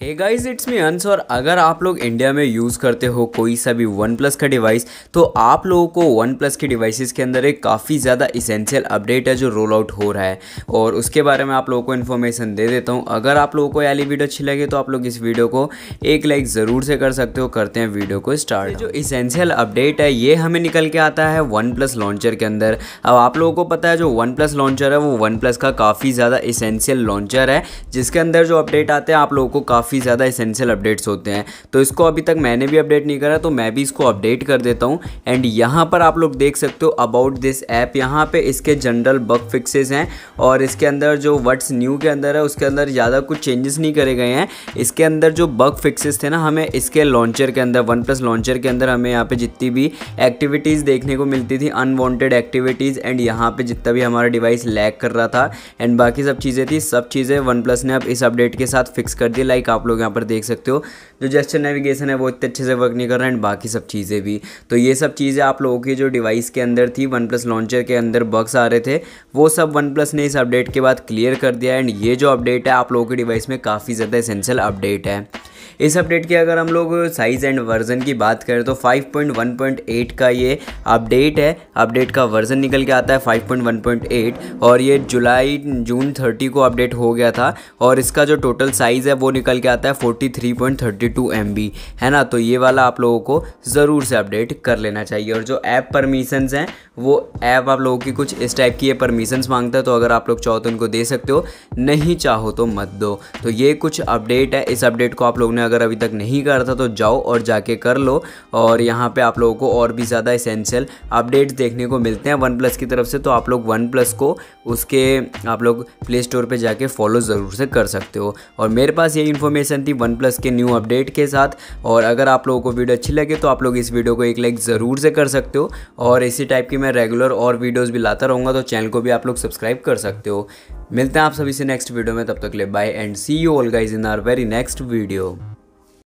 hey guys it's me अंस और अगर आप लोग इंडिया में यूज़ करते हो कोई सा भी वन प्लस का डिवाइस तो आप लोगों को वन प्लस के डिवाइसेस के अंदर एक काफ़ी ज़्यादा इसेंशियल अपडेट है जो रोल आउट हो रहा है और उसके बारे में आप लोगों को इन्फॉर्मेशन दे देता हूँ अगर आप लोगों को याली वीडियो अच्छी लगे तो आप लोग इस वीडियो को एक लाइक ज़रूर से कर सकते हो करते हैं वीडियो को स्टार्ट जो इसेंशियल अपडेट है ये हमें निकल के आता है वन प्लस लॉन्चर के अंदर अब आप लोगों को पता है जो वन प्लस लॉन्चर है वो वन प्लस का काफ़ी ज़्यादा इसेंशियल लॉन्चर है जिसके अंदर जो अपडेट आते हैं आप लोगों को काफ़ी ज़्यादा इसेंशियल अपडेट्स होते हैं तो इसको अभी तक मैंने भी अपडेट नहीं करा तो मैं भी इसको अपडेट कर देता हूँ एंड यहाँ पर आप लोग देख सकते हो अबाउट दिस ऐप यहाँ पर इसके जनरल बग फिक्सेस हैं और इसके अंदर जो वर्ड्स न्यू के अंदर है उसके अंदर ज़्यादा कुछ चेंजेस नहीं करे गए हैं इसके अंदर जो बग फिक्सेस थे ना हमें इसके लॉन्चर के अंदर वन प्लस लॉन्चर के अंदर हमें यहाँ पे जितनी भी एक्टिविटीज़ देखने को मिलती थी अनवांटेड एक्टिविटीज़ एंड यहाँ पे जितना भी हमारा डिवाइस लैग कर रहा था एंड बाकी सब चीज़ें थी सब चीज़ें वन प्लस ने अब इस अपडेट के साथ फिक्स कर दी लाइक का आप लोग यहाँ पर देख सकते हो जो जेस्टर नेविगेशन है वो इतने अच्छे से वर्क नहीं कर रहा है एंड बाकी सब चीज़ें भी तो ये सब चीज़ें आप लोगों की जो डिवाइस के अंदर थी वन प्लस लॉन्चर के अंदर बग्स आ रहे थे वो सब वन प्लस ने इस अपडेट के बाद क्लियर कर दिया एंड ये जो अपडेट है आप लोगों के डिवाइस में काफ़ी ज़्यादा इसेंशियल अपडेट है इस अपडेट की अगर हम लोग साइज़ एंड वर्जन की बात करें तो 5.1.8 का ये अपडेट है अपडेट का वर्जन निकल के आता है 5.1.8 और ये जुलाई जून 30 को अपडेट हो गया था और इसका जो टोटल साइज़ है वो निकल के आता है 43.32 MB है ना तो ये वाला आप लोगों को ज़रूर से अपडेट कर लेना चाहिए और जो ऐप परमिशंस हैं वो ऐप आप लोगों की कुछ इस टाइप की ये परमिशंस मांगता है तो अगर आप लोग चाहो तो उनको दे सकते हो नहीं चाहो तो मत दो तो ये कुछ अपडेट है इस अपडेट को आप लोग ने अगर अभी तक नहीं कर था तो जाओ और जाके कर लो और यहाँ पे आप लोगों को और भी ज़्यादा इसेंशियल अपडेट्स देखने को मिलते हैं वन प्लस की तरफ से तो आप लोग वन प्लस को उसके आप लोग प्ले स्टोर पर जाके फॉलो ज़रूर से कर सकते हो और मेरे पास ये इन्फॉर्मेशन थी वन प्लस के न्यू अपडेट के साथ और अगर आप लोगों को वीडियो अच्छी लगे तो आप लोग इस वीडियो को एक लाइक ज़रूर से कर सकते हो और इसी टाइप की मैं रेगुलर और वीडियोज़ भी लाता रहूँगा तो चैनल को भी आप लोग सब्सक्राइब कर सकते हो मिलते हैं आप सभी से नेक्स्ट वीडियो में तब तक ले bye and see you all guys in our very next video